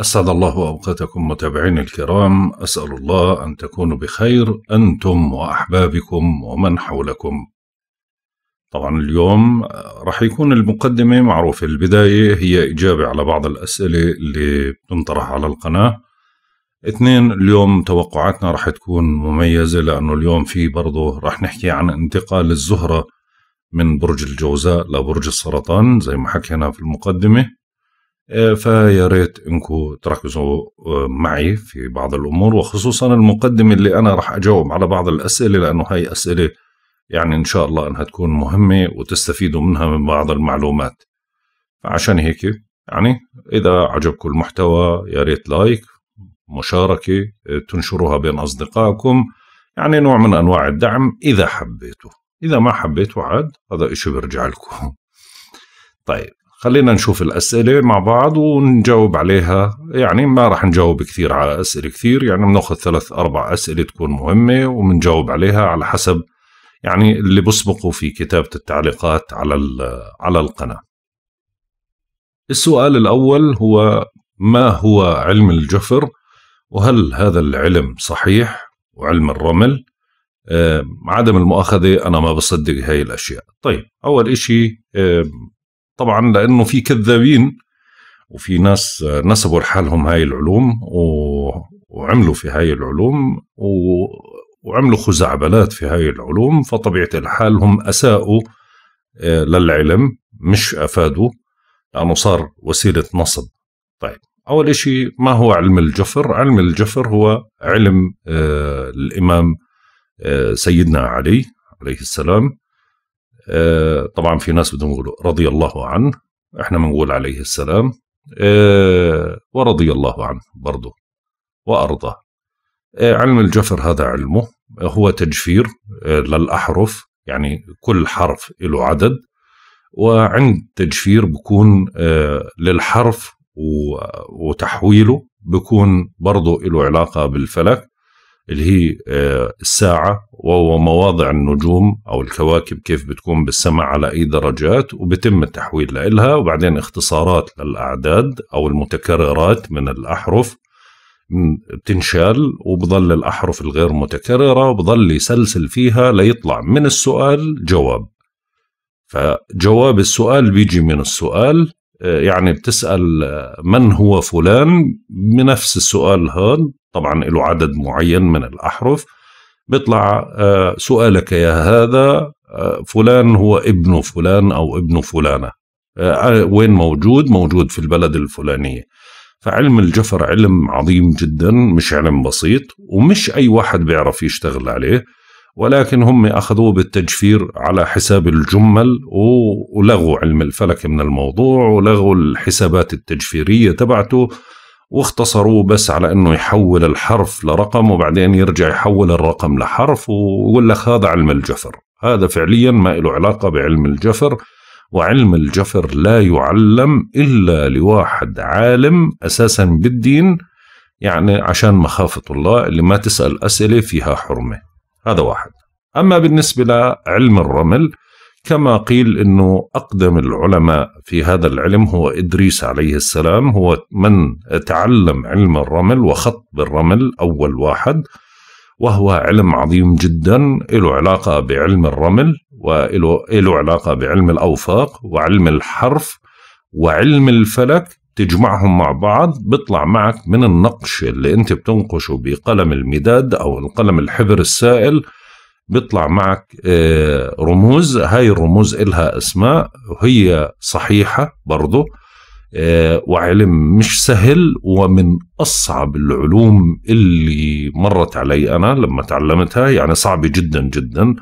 أسعد الله أوقاتكم متابعين الكرام أسأل الله أن تكونوا بخير أنتم وأحبابكم ومن حولكم طبعا اليوم راح يكون المقدمة معروفة البداية هي إجابة على بعض الأسئلة اللي بتنطرح على القناة اثنين اليوم توقعاتنا راح تكون مميزة لأنه اليوم في برضه راح نحكي عن انتقال الزهرة من برج الجوزاء لبرج السرطان زي ما حكينا في المقدمة فيا ريت انكم تركزوا آه، معي في بعض الامور وخصوصا المقدمه اللي انا راح اجاوب على بعض الاسئله لانه هاي اسئله يعني ان شاء الله انها تكون مهمه وتستفيدوا منها من بعض المعلومات فعشان هيك يعني اذا عجبكم المحتوى يا ريت لايك مشاركه آه، تنشروها بين اصدقائكم يعني نوع من انواع الدعم اذا حبيتوا اذا ما حبيتوا عاد هذا اشي برجع لكم طيب خلينا نشوف الأسئلة مع بعض ونجاوب عليها يعني ما رح نجاوب كثير على أسئلة كثير يعني بناخذ ثلاث أربع أسئلة تكون مهمة وبنجاوب عليها على حسب يعني اللي بسبقوا في كتابة التعليقات على على القناة السؤال الأول هو ما هو علم الجفر وهل هذا العلم صحيح وعلم الرمل آه، عدم المؤاخذة أنا ما بصدق هاي الأشياء طيب أول إشي آه، طبعا لانه في كذابين وفي ناس نسبوا لحالهم هاي العلوم و... وعملوا في هاي العلوم و... وعملوا خزعبلات في هاي العلوم فطبيعة الحال هم أساءوا آه، للعلم مش أفادوا لأنه صار وسيلة نصب طيب أول شيء ما هو علم الجفر علم الجفر هو علم آه، الإمام آه، سيدنا علي عليه السلام آه، طبعا في ناس بدهم يقولوا رضي الله عنه احنا بنقول عليه السلام آه، ورضي الله عنه برضه وأرضاه آه، علم الجفر هذا علمه هو تجفير للأحرف يعني كل حرف له عدد وعند تجفير بكون للحرف وتحويله بكون برضه له علاقة بالفلك اللي هي آه، الساعة وهو مواضع النجوم أو الكواكب كيف بتكون بالسماء على أي درجات وبتم التحويل لها وبعدين اختصارات للأعداد أو المتكررات من الأحرف بتنشال وبظل الأحرف الغير متكررة وبظل يسلسل فيها ليطلع من السؤال جواب فجواب السؤال بيجي من السؤال آه، يعني بتسأل آه، من هو فلان بنفس السؤال هذا طبعا له عدد معين من الأحرف بيطلع آه، سؤالك يا هذا آه، فلان هو ابن فلان أو ابن فلانة آه، وين موجود موجود في البلد الفلانية فعلم الجفر علم عظيم جدا مش علم بسيط ومش أي واحد بيعرف يشتغل عليه ولكن هم أخذوه بالتجفير على حساب الجمل ولغوا علم الفلك من الموضوع ولغوا الحسابات التجفيرية تبعته واختصروه بس على انه يحول الحرف لرقم وبعدين يرجع يحول الرقم لحرف ويقول لك هذا علم الجفر هذا فعليا ما له علاقه بعلم الجفر وعلم الجفر لا يعلم الا لواحد عالم اساسا بالدين يعني عشان مخافه الله اللي ما تسال اسئله فيها حرمه هذا واحد اما بالنسبه لعلم الرمل كما قيل انه اقدم العلماء في هذا العلم هو ادريس عليه السلام هو من تعلم علم الرمل وخط بالرمل اول واحد وهو علم عظيم جدا له علاقه بعلم الرمل وله علاقه بعلم الاوفاق وعلم الحرف وعلم الفلك تجمعهم مع بعض بيطلع معك من النقش اللي انت بتنقشه بقلم المداد او القلم الحبر السائل بيطلع معك آه، رموز هاي الرموز إلها أسماء وهي صحيحة برضو آه، وعلم مش سهل ومن أصعب العلوم اللي مرت علي أنا لما تعلمتها يعني صعبة جدا جدا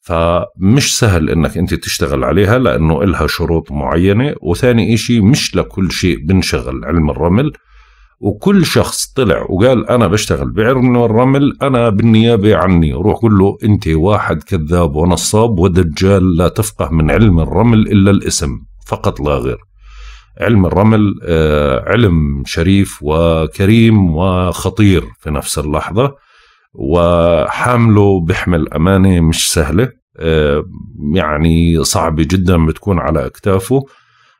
فمش سهل انك انت تشتغل عليها لانه إلها شروط معينه وثاني إشي مش لكل شيء بنشغل علم الرمل وكل شخص طلع وقال انا بشتغل بعلم الرمل انا بالنيابه عني روح قول له انت واحد كذاب ونصاب ودجال لا تفقه من علم الرمل الا الاسم فقط لا غير علم الرمل آه، علم شريف وكريم وخطير في نفس اللحظه وحامله بحمل امانه مش سهله آه، يعني صعبه جدا بتكون على اكتافه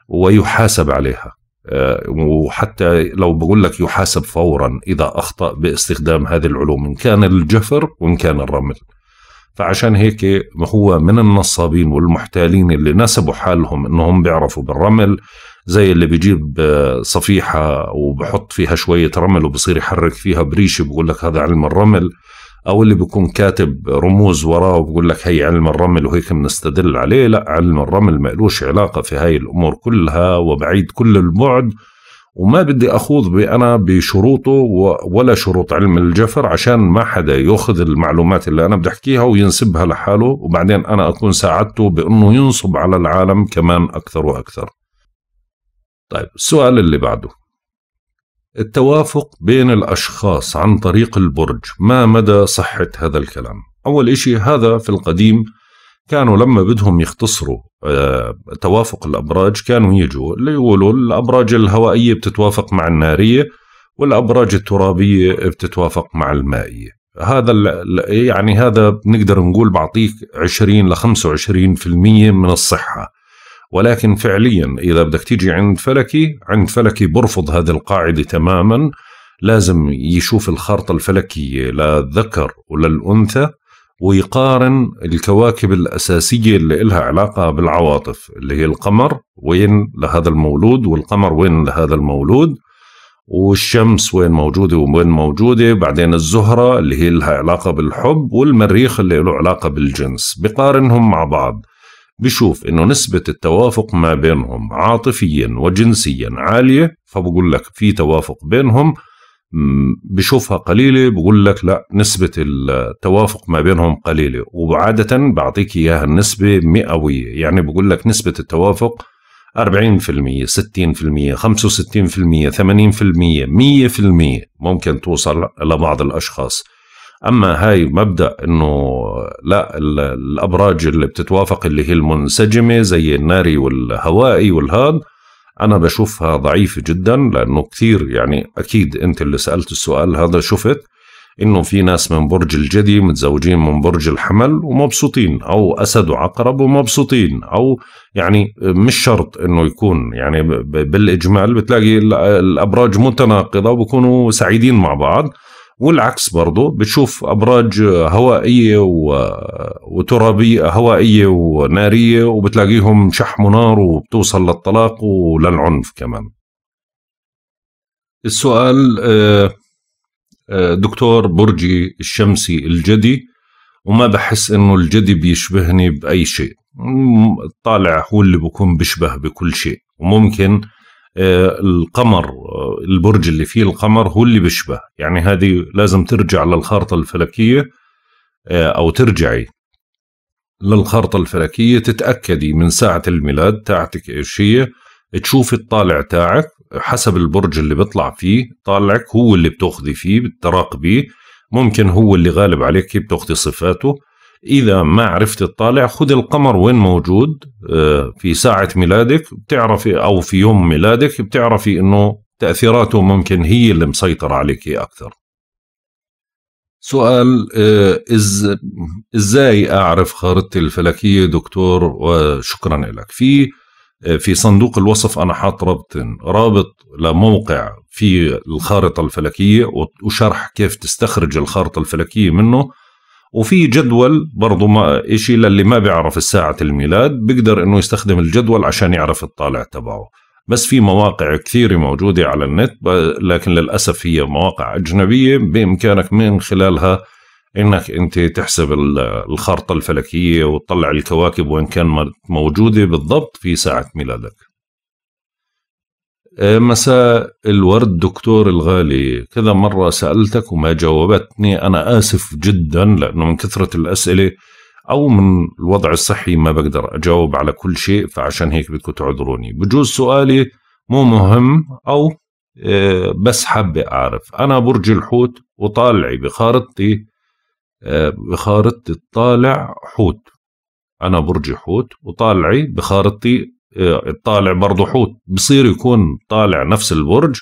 ويحاسب عليها آه، وحتى لو بقول لك يحاسب فورا اذا اخطا باستخدام هذه العلوم ان كان الجفر وان كان الرمل فعشان هيك هو من النصابين والمحتالين اللي نسبوا حالهم انهم بيعرفوا بالرمل زي اللي بيجيب آه، صفيحة وبحط فيها شوية رمل وبصير يحرك فيها بريشة بقول لك هذا علم الرمل او اللي بيكون كاتب رموز وراه وبقول لك هي علم الرمل وهيك بنستدل عليه لا علم الرمل ما لوش علاقه في هاي الامور كلها وبعيد كل البعد وما بدي اخوض انا بشروطه ولا شروط علم الجفر عشان ما حدا ياخذ المعلومات اللي انا بدي احكيها وينسبها لحاله وبعدين انا اكون ساعدته بانه ينصب على العالم كمان اكثر واكثر. طيب السؤال اللي بعده التوافق بين الأشخاص عن طريق البرج ما مدى صحة هذا الكلام أول إشي هذا في القديم كانوا لما بدهم يختصروا آه، توافق الأبراج كانوا يجوا ليقولوا يقولوا الأبراج الهوائية بتتوافق مع النارية والأبراج الترابية بتتوافق مع المائية هذا يعني هذا بنقدر نقول بعطيك 20 ل 25% من الصحة ولكن فعليا إذا بدك تيجي عند فلكي عند فلكي برفض هذه القاعدة تماما لازم يشوف الخارطة الفلكية للذكر وللأنثى ويقارن الكواكب الأساسية اللي إلها علاقة بالعواطف اللي هي القمر وين لهذا المولود والقمر وين لهذا المولود والشمس وين موجودة وين موجودة بعدين الزهرة اللي هي لها علاقة بالحب والمريخ اللي له علاقة بالجنس بقارنهم مع بعض بشوف انه نسبة التوافق ما بينهم عاطفيا وجنسيا عالية فبقول لك في توافق بينهم بشوفها قليلة بقول لك لا نسبة التوافق ما بينهم قليلة وعادة بعطيك إياها النسبة مئوية يعني بقول لك نسبة التوافق 40% 60% 65% 80% 100% ممكن توصل لبعض الأشخاص اما هاي مبدا انه لا الابراج اللي بتتوافق اللي هي المنسجمه زي الناري والهوائي والهاد انا بشوفها ضعيفه جدا لانه كثير يعني اكيد انت اللي سالت السؤال هذا شفت انه في ناس من برج الجدي متزوجين من برج الحمل ومبسوطين او اسد وعقرب ومبسوطين او يعني مش شرط انه يكون يعني بالاجمال بتلاقي الابراج متناقضه وبكونوا سعيدين مع بعض والعكس برضه بتشوف ابراج هوائيه وترابيه هوائيه وناريه وبتلاقيهم شحم ونار وبتوصل للطلاق وللعنف كمان السؤال آه، آه، دكتور برجي الشمسي الجدي وما بحس انه الجدي بيشبهني باي شيء الطالع هو اللي بكون بيشبه بكل شيء وممكن آه، القمر آه، البرج اللي فيه القمر هو اللي بيشبه يعني هذه لازم ترجع للخارطة الفلكية آه، أو ترجعي للخارطة الفلكية تتأكدي من ساعة الميلاد تاعتك إيش هي تشوفي الطالع تاعك حسب البرج اللي بيطلع فيه طالعك هو اللي بتاخذي فيه بتراقبيه ممكن هو اللي غالب عليك بتاخذي صفاته إذا ما عرفت تطالع خذ القمر وين موجود آه، في ساعة ميلادك بتعرفي أو في يوم ميلادك بتعرفي إنه تأثيراته ممكن هي اللي مسيطرة عليك أكثر سؤال آه، إزاي أعرف خارطتي الفلكية دكتور وشكرا لك في آه، في صندوق الوصف أنا حاط رابطين رابط لموقع في الخارطة الفلكية وشرح كيف تستخرج الخارطة الفلكية منه وفي جدول برضو ما إشي للي ما بيعرف الساعة الميلاد بيقدر إنه يستخدم الجدول عشان يعرف الطالع تبعه بس في مواقع كثيرة موجودة على النت لكن للأسف هي مواقع أجنبية بإمكانك من خلالها انك انت تحسب الخارطه الفلكيه وتطلع الكواكب وين كان موجوده بالضبط في ساعه ميلادك آه، مساء الورد دكتور الغالي كذا مرة سألتك وما جاوبتني أنا آسف جدا لأنه من كثرة الأسئلة أو من الوضع الصحي ما بقدر أجاوب على كل شيء فعشان هيك بدكم تعذروني بجوز سؤالي مو مهم أو آه، بس حابة أعرف أنا برج الحوت وطالعي بخارطتي آه، بخارطتي الطالع حوت أنا برج حوت وطالعي بخارطتي الطالع آه، برضه حوت بصير يكون طالع نفس البرج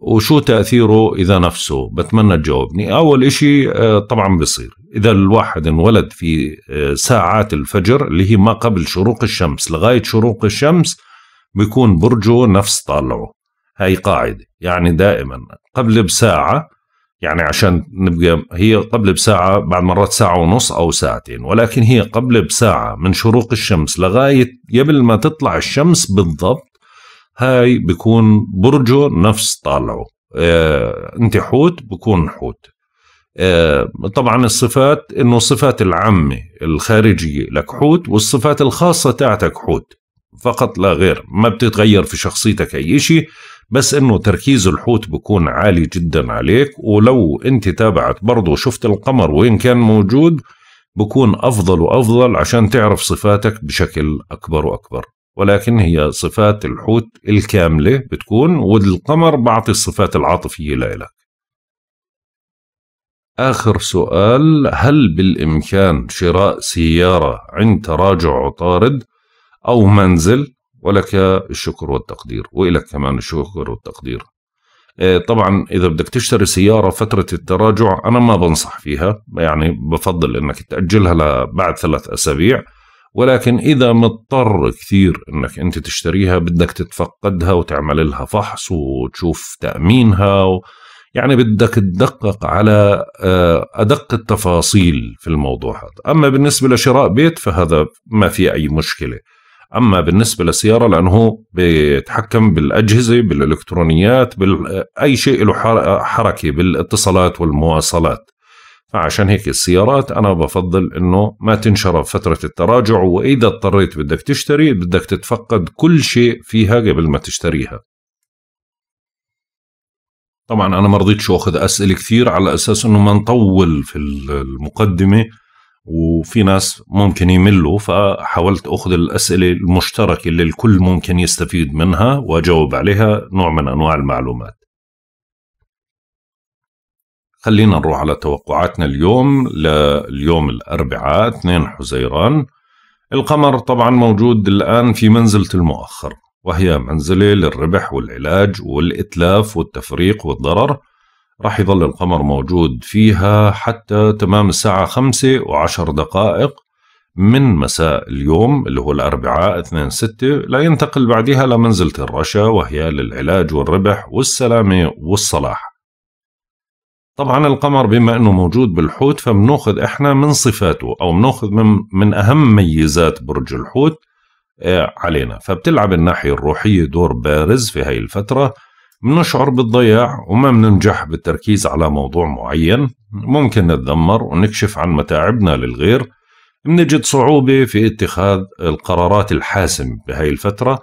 وشو تأثيره إذا نفسه بتمنى تجاوبني أول إشي آه، طبعا بصير إذا الواحد انولد في آه، ساعات الفجر اللي هي ما قبل شروق الشمس لغاية شروق الشمس بيكون برجه نفس طالعه هاي قاعدة يعني دائما قبل بساعة يعني عشان نبقى هي قبل بساعة بعد مرات ساعة ونص أو ساعتين ولكن هي قبل بساعة من شروق الشمس لغاية قبل ما تطلع الشمس بالضبط هاي بيكون برجه نفس طالعه آه انت حوت بكون حوت آه طبعا الصفات انه الصفات العامة الخارجية لك حوت والصفات الخاصة تاعتك حوت فقط لا غير ما بتتغير في شخصيتك اي شيء بس انه تركيز الحوت بكون عالي جدا عليك ولو انت تابعت برضه شفت القمر وين كان موجود بكون أفضل وأفضل عشان تعرف صفاتك بشكل أكبر وأكبر ولكن هي صفات الحوت الكاملة بتكون والقمر بعطي الصفات العاطفية لإلك آخر سؤال هل بالإمكان شراء سيارة عند تراجع عطارد أو منزل ولك الشكر والتقدير وإلك كمان الشكر والتقدير آه، طبعا اذا بدك تشتري سياره فتره التراجع انا ما بنصح فيها يعني بفضل انك تاجلها لبعد ثلاث اسابيع ولكن اذا مضطر كثير انك انت تشتريها بدك تتفقدها وتعمل لها فحص وتشوف تامينها و يعني بدك تدقق على آه، ادق التفاصيل في الموضوع هذا اما بالنسبه لشراء بيت فهذا ما في اي مشكله اما بالنسبه للسياره لانه هو بيتحكم بالاجهزه بالالكترونيات بال... اي شيء له حركه بالاتصالات والمواصلات فعشان هيك السيارات انا بفضل انه ما تنشرى فتره التراجع واذا اضطريت بدك تشتري بدك تتفقد كل شيء فيها قبل ما تشتريها طبعا انا ما رضيتش اخذ اسئله كثير على اساس انه ما نطول في المقدمه وفي ناس ممكن يملوا فحاولت اخذ الاسئله المشتركه اللي الكل ممكن يستفيد منها واجاوب عليها نوع من انواع المعلومات. خلينا نروح على توقعاتنا اليوم لليوم الاربعاء 2 حزيران. القمر طبعا موجود الان في منزله المؤخر وهي منزله للربح والعلاج والاتلاف والتفريق والضرر راح يظل القمر موجود فيها حتى تمام الساعة خمسة وعشر دقائق من مساء اليوم اللي هو الأربعاء اثنين ستة لا ينتقل بعدها لمنزلة الرشا وهي للعلاج والربح والسلامة والصلاح طبعا القمر بما انه موجود بالحوت فبناخذ احنا من صفاته او بناخذ من من اهم ميزات برج الحوت آه، علينا فبتلعب الناحية الروحية دور بارز في هاي الفترة بنشعر بالضياع وما بننجح بالتركيز على موضوع معين ممكن نتذمر ونكشف عن متاعبنا للغير بنجد صعوبة في اتخاذ القرارات الحاسم بهاي الفترة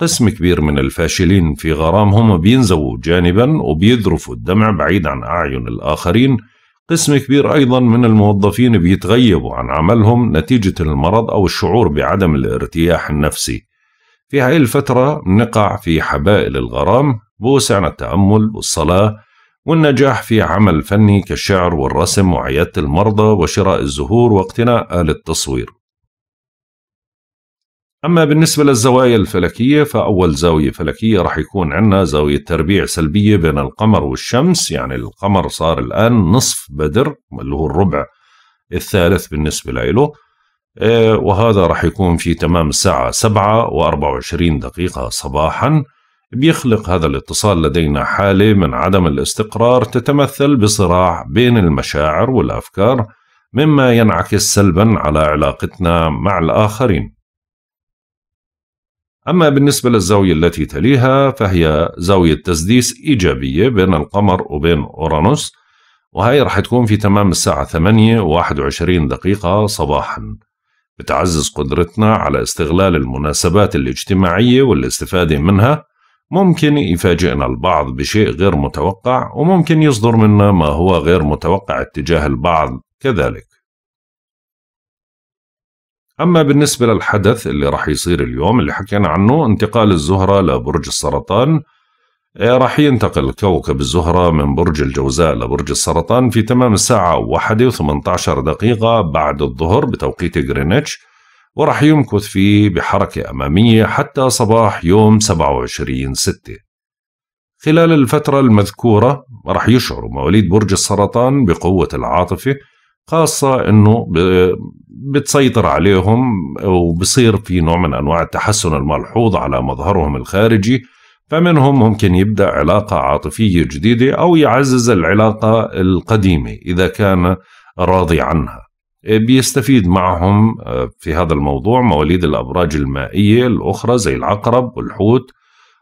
قسم كبير من الفاشلين في غرامهم بينزووا جانبا وبيذرفوا الدمع بعيد عن أعين الآخرين قسم كبير أيضا من الموظفين بيتغيبوا عن عملهم نتيجة المرض أو الشعور بعدم الارتياح النفسي في هاي الفترة نقع في حبائل الغرام بوسعنا التأمل والصلاة والنجاح في عمل فني كالشعر والرسم وعيادة المرضى وشراء الزهور واقتناء آلة التصوير أما بالنسبة للزوايا الفلكية فأول زاوية فلكية راح يكون عندنا زاوية تربيع سلبية بين القمر والشمس يعني القمر صار الآن نصف بدر اللي هو الربع الثالث بالنسبة له آه، وهذا راح يكون في تمام الساعة 7 و24 دقيقة صباحاً بيخلق هذا الاتصال لدينا حالة من عدم الاستقرار تتمثل بصراع بين المشاعر والأفكار مما ينعكس سلبا على علاقتنا مع الآخرين أما بالنسبة للزاوية التي تليها فهي زاوية تسديس إيجابية بين القمر وبين أورانوس وهي رح تكون في تمام الساعة 8 و 21 دقيقة صباحا بتعزز قدرتنا على استغلال المناسبات الاجتماعية والاستفادة منها ممكن يفاجئنا البعض بشيء غير متوقع وممكن يصدر منا ما هو غير متوقع اتجاه البعض كذلك أما بالنسبة للحدث اللي راح يصير اليوم اللي حكينا عنه انتقال الزهرة لبرج السرطان إيه، راح ينتقل كوكب الزهرة من برج الجوزاء لبرج السرطان في تمام الساعة 1 و18 دقيقة بعد الظهر بتوقيت غرينتش وراح يمكث فيه بحركة أمامية حتى صباح يوم 27 ستة خلال الفترة المذكورة راح يشعر مواليد برج السرطان بقوة العاطفة خاصة أنه بتسيطر عليهم وبصير في نوع من أنواع التحسن الملحوظ على مظهرهم الخارجي فمنهم ممكن يبدأ علاقة عاطفية جديدة أو يعزز العلاقة القديمة إذا كان راضي عنها آه، بيستفيد معهم آه، في هذا الموضوع مواليد الأبراج المائية الأخرى زي العقرب والحوت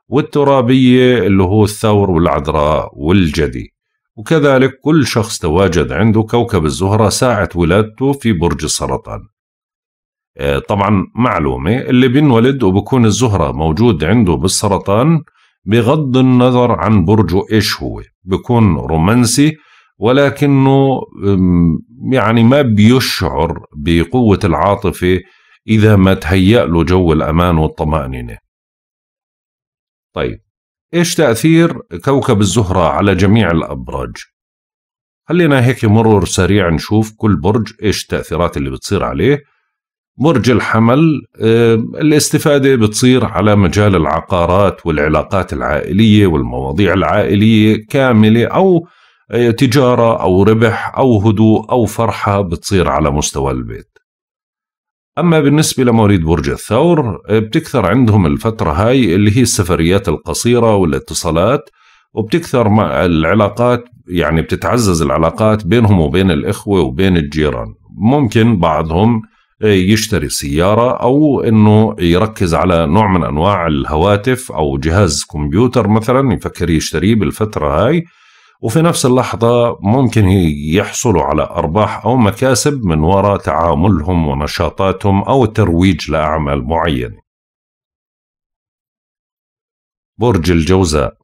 والترابية اللي هو الثور والعذراء والجدي وكذلك كل شخص تواجد عنده كوكب الزهرة ساعة ولادته في برج السرطان آه، طبعا معلومة اللي بينولد وبكون الزهرة موجود عنده بالسرطان بغض النظر عن برجه إيش هو بكون رومانسي ولكنه يعني ما بيشعر بقوة العاطفة إذا ما تهيأ له جو الأمان والطمأنينة طيب إيش تأثير كوكب الزهرة على جميع الأبراج؟ خلينا هيك مرور سريع نشوف كل برج إيش التأثيرات اللي بتصير عليه برج الحمل الاستفادة بتصير على مجال العقارات والعلاقات العائلية والمواضيع العائلية كاملة أو تجارة أو ربح أو هدوء أو فرحة بتصير على مستوى البيت أما بالنسبة لمواليد برج الثور بتكثر عندهم الفترة هاي اللي هي السفريات القصيرة والاتصالات وبتكثر مع العلاقات يعني بتتعزز العلاقات بينهم وبين الإخوة وبين الجيران ممكن بعضهم يشتري سيارة أو أنه يركز على نوع من أنواع الهواتف أو جهاز كمبيوتر مثلا يفكر يشتريه بالفترة هاي وفي نفس اللحظة ممكن يحصلوا على أرباح أو مكاسب من وراء تعاملهم ونشاطاتهم أو الترويج لأعمال معينة. برج الجوزاء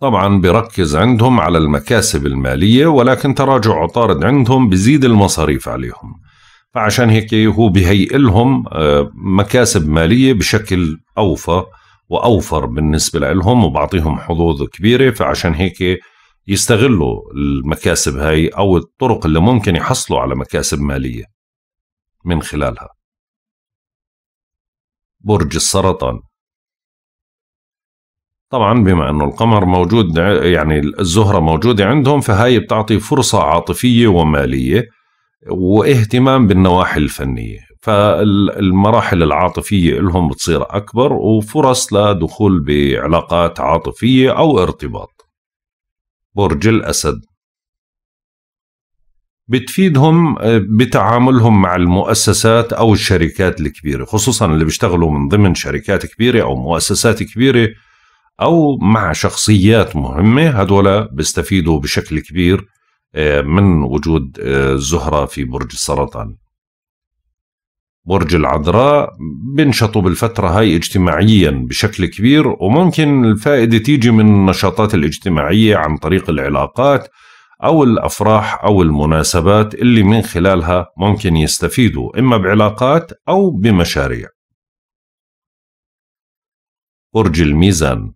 طبعا بركز عندهم على المكاسب المالية ولكن تراجع عطارد عندهم بزيد المصاريف عليهم فعشان هيك هو بهيئ لهم آه، مكاسب مالية بشكل أوفى واوفر بالنسبه لهم وبعطيهم حظوظ كبيره فعشان هيك يستغلوا المكاسب هاي او الطرق اللي ممكن يحصلوا على مكاسب ماليه من خلالها برج السرطان طبعا بما انه القمر موجود يعني الزهره موجوده عندهم فهاي بتعطي فرصه عاطفيه وماليه واهتمام بالنواحي الفنيه فالمراحل العاطفية لهم بتصير أكبر وفرص لدخول بعلاقات عاطفية أو ارتباط برج الأسد بتفيدهم بتعاملهم مع المؤسسات أو الشركات الكبيرة خصوصا اللي بيشتغلوا من ضمن شركات كبيرة أو مؤسسات كبيرة أو مع شخصيات مهمة هدول بيستفيدوا بشكل كبير آه، من وجود آه، زهرة في برج السرطان برج العذراء بنشطوا بالفترة هاي اجتماعيا بشكل كبير وممكن الفائدة تيجي من النشاطات الاجتماعية عن طريق العلاقات أو الأفراح أو المناسبات اللي من خلالها ممكن يستفيدوا إما بعلاقات أو بمشاريع برج الميزان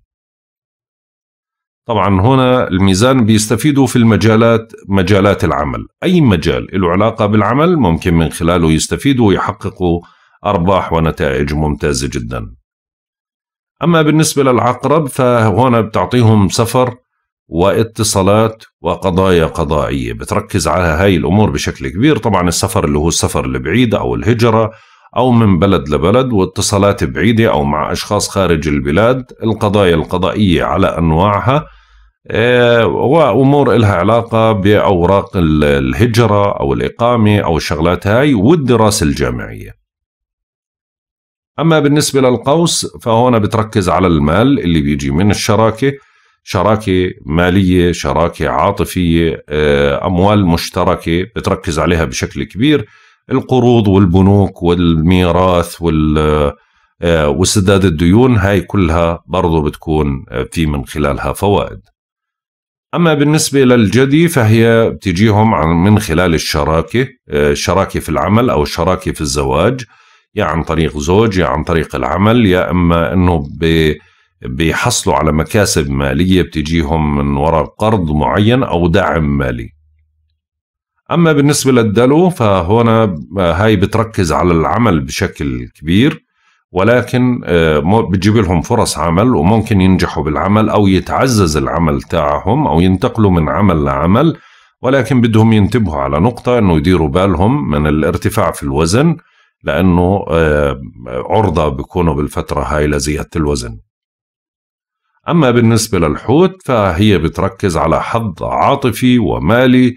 طبعا هنا الميزان بيستفيدوا في المجالات مجالات العمل أي مجال له علاقة بالعمل ممكن من خلاله يستفيدوا ويحققوا أرباح ونتائج ممتازة جدا أما بالنسبة للعقرب فهنا بتعطيهم سفر واتصالات وقضايا قضائية بتركز على هاي الأمور بشكل كبير طبعا السفر اللي هو السفر البعيد أو الهجرة أو من بلد لبلد واتصالات بعيدة أو مع أشخاص خارج البلاد القضايا القضائية على أنواعها آه، وأمور إلها علاقة بأوراق الهجرة أو الإقامة أو الشغلات هاي والدراسة الجامعية أما بالنسبة للقوس فهون بتركز على المال اللي بيجي من الشراكة شراكة مالية شراكة عاطفية آه، أموال مشتركة بتركز عليها بشكل كبير القروض والبنوك والميراث وال آه، وسداد الديون هاي كلها برضو بتكون آه، في من خلالها فوائد أما بالنسبة للجدي فهي بتجيهم من خلال الشراكة آه، شراكة في العمل أو شراكة في الزواج يا عن طريق زوج يا عن طريق العمل يا أما أنه بيحصلوا على مكاسب مالية بتجيهم من وراء قرض معين أو دعم مالي اما بالنسبه للدلو فهنا هاي بتركز على العمل بشكل كبير ولكن آه، بتجيب لهم فرص عمل وممكن ينجحوا بالعمل او يتعزز العمل تاعهم او ينتقلوا من عمل لعمل ولكن بدهم ينتبهوا على نقطه انه يديروا بالهم من الارتفاع في الوزن لانه آه، عرضه بيكونوا بالفتره هاي لزياده الوزن اما بالنسبه للحوت فهي بتركز على حظ عاطفي ومالي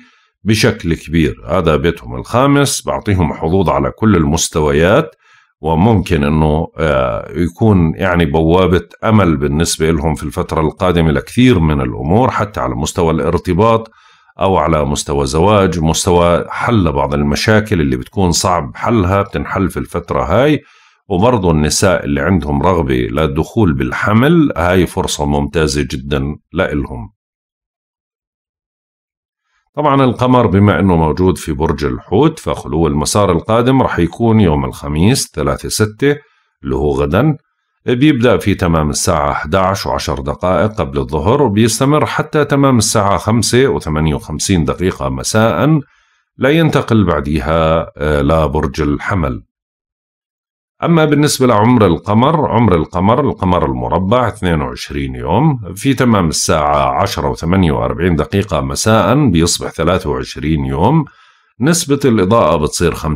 بشكل كبير هذا بيتهم الخامس بعطيهم حظوظ على كل المستويات وممكن انه آه، يكون يعني بوابه امل بالنسبه لهم في الفتره القادمه لكثير من الامور حتى على مستوى الارتباط او على مستوى زواج مستوى حل بعض المشاكل اللي بتكون صعب حلها بتنحل في الفتره هاي وبرضه النساء اللي عندهم رغبه للدخول بالحمل هاي فرصه ممتازه جدا لإلهم طبعا القمر بما أنه موجود في برج الحوت فخلو المسار القادم رح يكون يوم الخميس 3 6 اللي هو غدا بيبدأ في تمام الساعة 11 و10 دقائق قبل الظهر وبيستمر حتى تمام الساعة 5 و58 دقيقة مساء لا ينتقل بعدها آه، لبرج الحمل أما بالنسبة لعمر القمر عمر القمر القمر المربع 22 يوم في تمام الساعة 10 و48 دقيقة مساء بيصبح 23 يوم نسبة الإضاءة بتصير 50%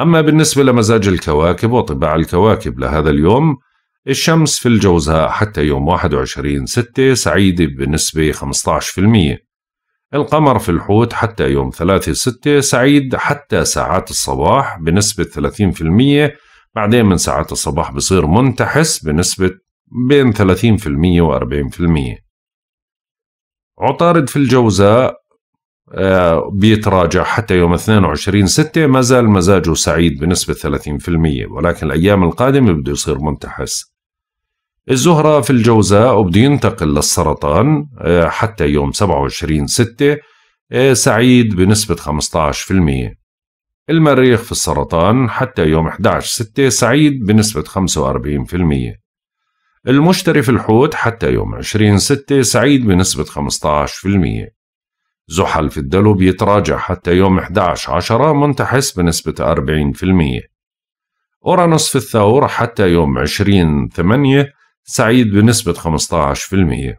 أما بالنسبة لمزاج الكواكب وطباع الكواكب لهذا اليوم الشمس في الجوزاء حتى يوم 21 6 سعيدة بنسبة 15% القمر في الحوت حتى يوم 3/6 سعيد حتى ساعات الصباح بنسبة 30% بعدين من ساعات الصباح بصير منتحس بنسبة بين 30% و 40% عطارد في الجوزاء آه، بيتراجع حتى يوم 22 6 ما زال مزاجه سعيد بنسبة 30% ولكن الأيام القادمة بده يصير منتحس الزهرة في الجوزاء وبده ينتقل للسرطان آه، حتى يوم 27 6 آه، سعيد بنسبة 15% المريخ في السرطان حتى يوم 11 6 سعيد بنسبة 45% المشتري في الحوت حتى يوم 20 6 سعيد بنسبة 15% زحل في الدلو بيتراجع حتى يوم 11 10 منتحس بنسبة 40% أورانوس في الثور حتى يوم 20 8 سعيد بنسبة 15%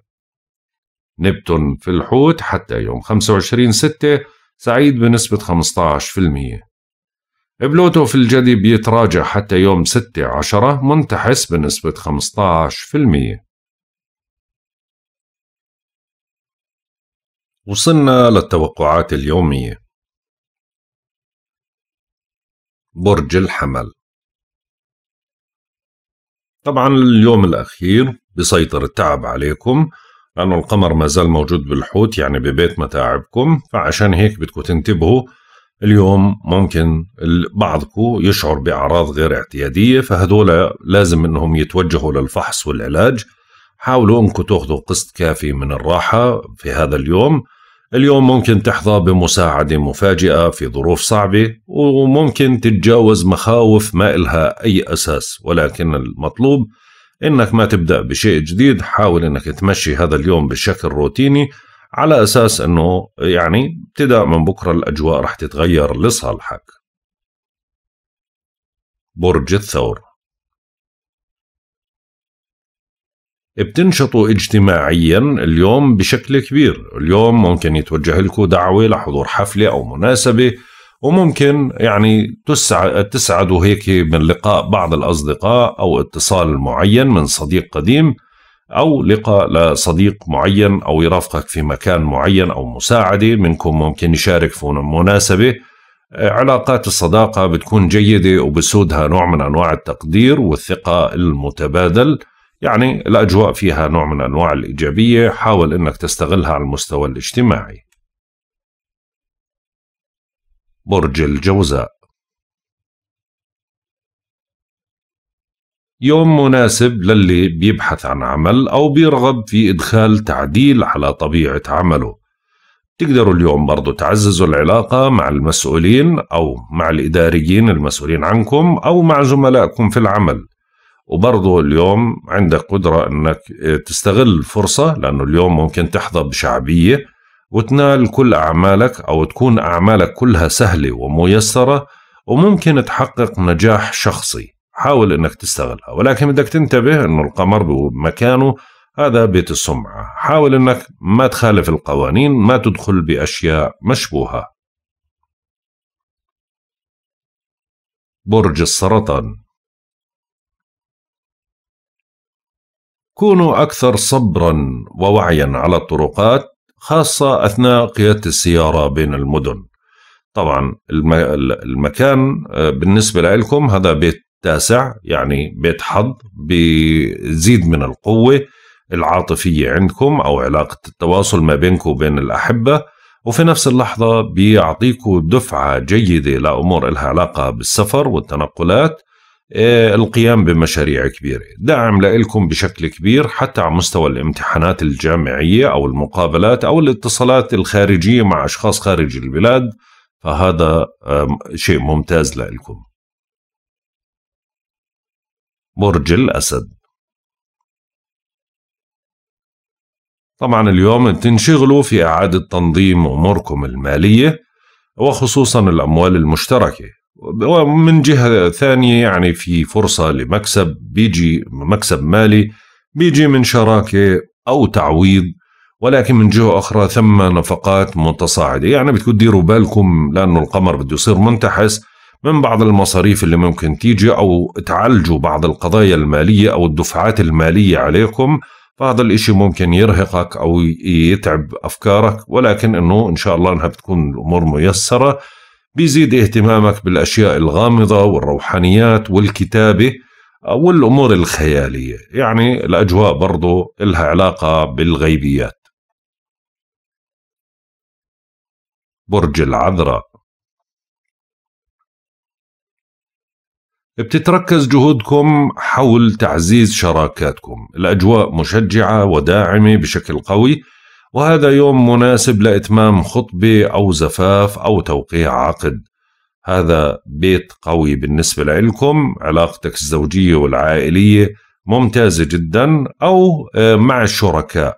نبتون في الحوت حتى يوم 25 ستة سعيد بنسبة 15% بلوتو في الجدي بيتراجع حتى يوم 6 عشرة منتحس بنسبة 15% وصلنا للتوقعات اليومية برج الحمل طبعا اليوم الأخير بيسيطر التعب عليكم لأنه القمر ما زال موجود بالحوت يعني ببيت متاعبكم فعشان هيك بدكم تنتبهوا اليوم ممكن بعضكم يشعر بأعراض غير اعتيادية فهذولا لازم أنهم يتوجهوا للفحص والعلاج حاولوا أنكم تأخذوا قسط كافي من الراحة في هذا اليوم اليوم ممكن تحظى بمساعدة مفاجئة في ظروف صعبة وممكن تتجاوز مخاوف ما إلها أي أساس ولكن المطلوب إنك ما تبدأ بشيء جديد حاول إنك تمشي هذا اليوم بشكل روتيني على أساس أنه يعني ابتداء من بكرة الأجواء رح تتغير لصالحك برج الثور بتنشطوا اجتماعيا اليوم بشكل كبير اليوم ممكن يتوجه لكم دعوة لحضور حفلة أو مناسبة وممكن يعني تسعدوا هيك من لقاء بعض الأصدقاء أو اتصال معين من صديق قديم أو لقاء لصديق معين أو يرافقك في مكان معين أو مساعدة منكم ممكن يشارك في مناسبة علاقات الصداقة بتكون جيدة وبسودها نوع من أنواع التقدير والثقة المتبادل يعني الأجواء فيها نوع من أنواع الإيجابية حاول أنك تستغلها على المستوى الاجتماعي برج الجوزاء يوم مناسب للي بيبحث عن عمل أو بيرغب في إدخال تعديل على طبيعة عمله تقدروا اليوم برضو تعززوا العلاقة مع المسؤولين أو مع الإداريين المسؤولين عنكم أو مع زملائكم في العمل وبرضه اليوم عندك قدرة أنك تستغل الفرصة لأنه اليوم ممكن تحظى بشعبية وتنال كل أعمالك أو تكون أعمالك كلها سهلة وميسرة وممكن تحقق نجاح شخصي حاول أنك تستغلها ولكن بدك تنتبه أنه القمر بمكانه هذا بيت السمعة حاول أنك ما تخالف القوانين ما تدخل بأشياء مشبوهة برج السرطان كونوا أكثر صبرا ووعيا على الطرقات خاصة أثناء قيادة السيارة بين المدن طبعا المكان آه، بالنسبة لكم هذا بيت تاسع يعني بيت حظ بيزيد من القوة العاطفية عندكم أو علاقة التواصل ما بينكم وبين الأحبة وفي نفس اللحظة بيعطيكم دفعة جيدة لأمور لها علاقة بالسفر والتنقلات إيه، القيام بمشاريع كبيرة دعم لكم بشكل كبير حتى على مستوى الامتحانات الجامعية أو المقابلات أو الاتصالات الخارجية مع أشخاص خارج البلاد فهذا شيء ممتاز لكم برج الأسد طبعا اليوم تنشغلوا في إعادة تنظيم أموركم المالية وخصوصا الأموال المشتركة ومن جهة ثانية يعني في فرصة لمكسب بيجي مكسب مالي بيجي من شراكة أو تعويض ولكن من جهة أخرى ثم نفقات متصاعدة يعني بتكون ديروا بالكم لأنه القمر بده يصير منتحس من بعض المصاريف اللي ممكن تيجي أو تعالجوا بعض القضايا المالية أو الدفعات المالية عليكم فهذا الإشي ممكن يرهقك أو يتعب أفكارك ولكن أنه إن شاء الله أنها بتكون الأمور ميسرة بيزيد اهتمامك بالأشياء الغامضة والروحانيات والكتابة والأمور الخيالية يعني الأجواء برضو إلها علاقة بالغيبيات برج العذراء بتتركز جهودكم حول تعزيز شراكاتكم الأجواء مشجعة وداعمة بشكل قوي وهذا يوم مناسب لإتمام خطبة أو زفاف أو توقيع عقد هذا بيت قوي بالنسبة لإلكم علاقتك الزوجية والعائلية ممتازة جدا أو آه، مع الشركاء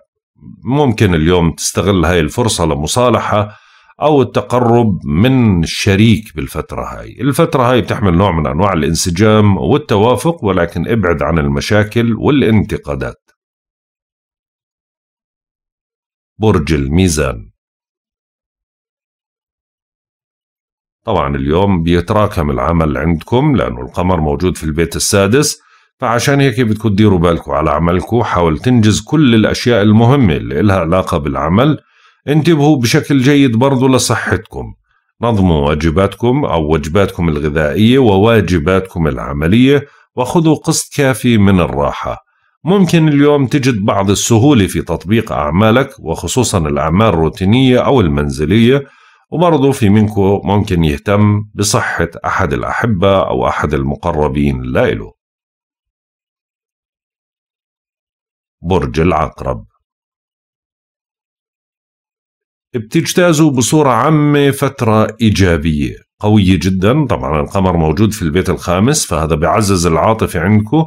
ممكن اليوم تستغل هاي الفرصة لمصالحة أو التقرب من الشريك بالفترة هاي الفترة هاي بتحمل نوع من أنواع الانسجام والتوافق ولكن ابعد عن المشاكل والانتقادات برج الميزان طبعا اليوم بيتراكم العمل عندكم لأنه القمر موجود في البيت السادس فعشان هيك بدكم تديروا بالكم على عملكم حاول تنجز كل الأشياء المهمة اللي إلها علاقة بالعمل انتبهوا بشكل جيد برضو لصحتكم نظموا واجباتكم أو وجباتكم الغذائية وواجباتكم العملية وخذوا قسط كافي من الراحة ممكن اليوم تجد بعض السهولة في تطبيق أعمالك وخصوصا الأعمال الروتينية أو المنزلية وبرضه في منكم ممكن يهتم بصحة أحد الأحبة أو أحد المقربين لإله برج العقرب بتجتازوا بصورة عامة فترة إيجابية قوية جدا طبعا القمر موجود في البيت الخامس فهذا بعزز العاطفة عندكم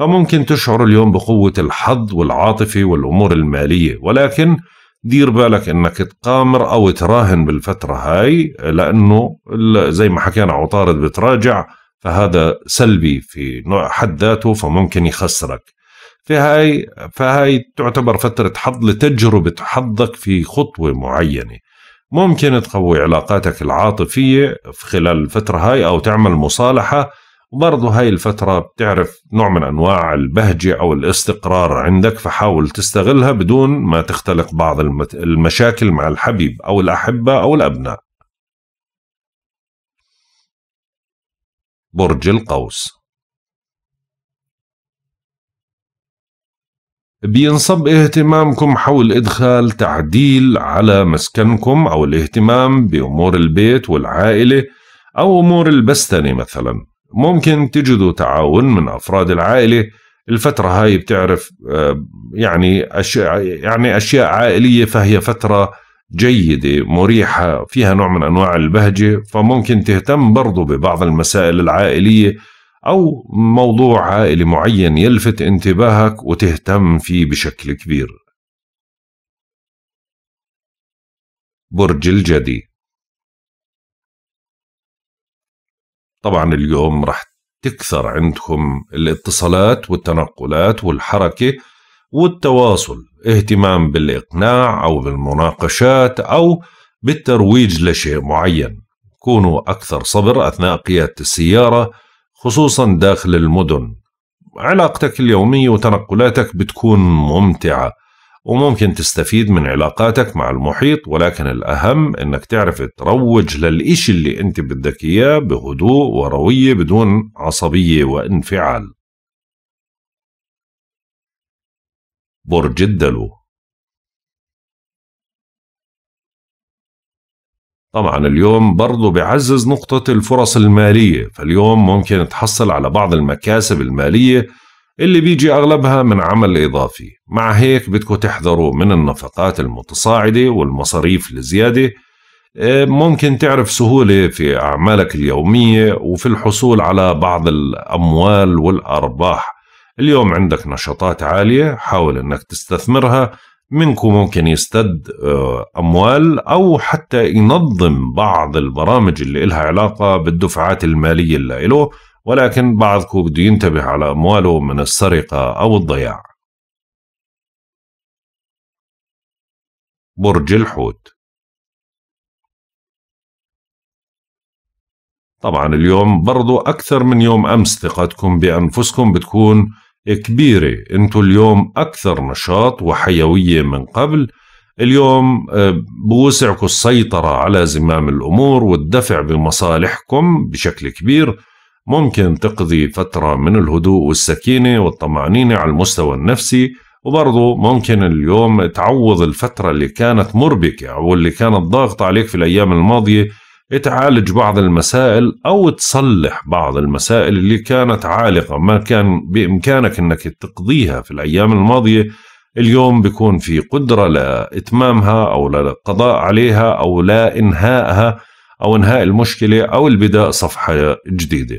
فممكن تشعر اليوم بقوة الحظ والعاطفة والأمور المالية ولكن دير بالك انك تقامر او تراهن بالفترة هاي لانه زي ما حكينا عطارد بتراجع فهذا سلبي في نوع حد ذاته فممكن يخسرك في هاي فهاي تعتبر فترة حظ لتجربة حظك في خطوة معينة ممكن تقوي علاقاتك العاطفية خلال الفترة هاي أو تعمل مصالحة وبرضه هاي الفترة بتعرف نوع من أنواع البهجة أو الاستقرار عندك فحاول تستغلها بدون ما تختلق بعض المشاكل مع الحبيب أو الأحبة أو الأبناء برج القوس بينصب اهتمامكم حول إدخال تعديل على مسكنكم أو الاهتمام بأمور البيت والعائلة أو أمور البستنة مثلاً ممكن تجدوا تعاون من أفراد العائلة الفترة هاي بتعرف آه، يعني أشياء يعني أشياء عائلية فهي فترة جيدة مريحة فيها نوع من أنواع البهجة فممكن تهتم برضو ببعض المسائل العائلية أو موضوع عائلي معين يلفت انتباهك وتهتم فيه بشكل كبير برج الجدي طبعا اليوم رح تكثر عندكم الاتصالات والتنقلات والحركة والتواصل اهتمام بالإقناع أو بالمناقشات أو بالترويج لشيء معين كونوا أكثر صبر أثناء قيادة السيارة خصوصا داخل المدن علاقتك اليومية وتنقلاتك بتكون ممتعة وممكن تستفيد من علاقاتك مع المحيط ولكن الأهم أنك تعرف تروج للإشي اللي أنت بدك إياه بهدوء وروية بدون عصبية وانفعال برج الدلو طبعا اليوم برضو بعزز نقطة الفرص المالية فاليوم ممكن تحصل على بعض المكاسب المالية اللي بيجي أغلبها من عمل إضافي مع هيك بدكم تحذروا من النفقات المتصاعدة والمصاريف الزيادة آه، ممكن تعرف سهولة في أعمالك اليومية وفي الحصول على بعض الأموال والأرباح اليوم عندك نشاطات عالية حاول أنك تستثمرها منكم ممكن يستد آه، أموال أو حتى ينظم بعض البرامج اللي إلها علاقة بالدفعات المالية اللي إله ولكن بعضكم بده ينتبه على أمواله من السرقة أو الضياع برج الحوت طبعا اليوم برضو أكثر من يوم أمس ثقتكم بأنفسكم بتكون كبيرة انتوا اليوم أكثر نشاط وحيوية من قبل اليوم آه، بوسعكم السيطرة على زمام الأمور والدفع بمصالحكم بشكل كبير ممكن تقضي فترة من الهدوء والسكينة والطمأنينة على المستوى النفسي وبرضه ممكن اليوم تعوض الفترة اللي كانت مربكة أو اللي كانت ضاغطة عليك في الأيام الماضية تعالج بعض المسائل أو تصلح بعض المسائل اللي كانت عالقة ما كان بإمكانك أنك تقضيها في الأيام الماضية اليوم بيكون في قدرة لإتمامها أو للقضاء عليها أو لإنهائها أو إنهاء المشكلة أو البداء صفحة جديدة